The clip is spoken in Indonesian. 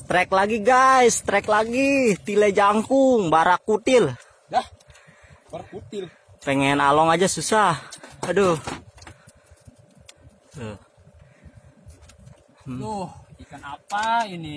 Strike lagi guys, strike lagi. Tile jangkung, barak kutil. Dah. Barak kutil. Pengen along aja susah. Aduh. Tuh. Hmm. Tuh, ikan apa ini?